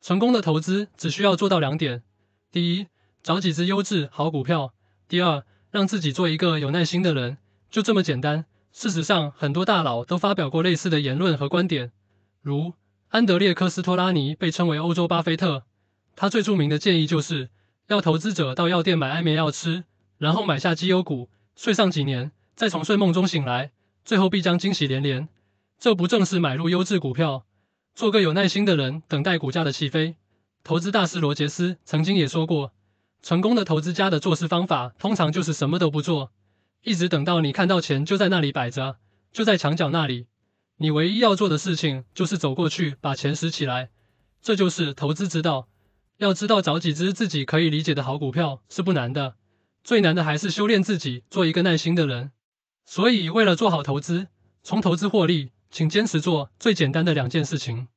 成功的投资只需要做到两点：第一，找几只优质好股票；第二，让自己做一个有耐心的人。就这么简单。事实上，很多大佬都发表过类似的言论和观点，如安德烈·斯托拉尼被称为“欧洲巴菲特”，他最著名的建议就是要投资者到药店买安眠药吃，然后买下绩优股，睡上几年，再从睡梦中醒来，最后必将惊喜连连。这不正是买入优质股票？做个有耐心的人，等待股价的起飞。投资大师罗杰斯曾经也说过，成功的投资家的做事方法，通常就是什么都不做，一直等到你看到钱就在那里摆着，就在墙角那里。你唯一要做的事情就是走过去把钱拾起来。这就是投资之道。要知道找几只自己可以理解的好股票是不难的，最难的还是修炼自己，做一个耐心的人。所以，为了做好投资，从投资获利，请坚持做最简单的两件事情。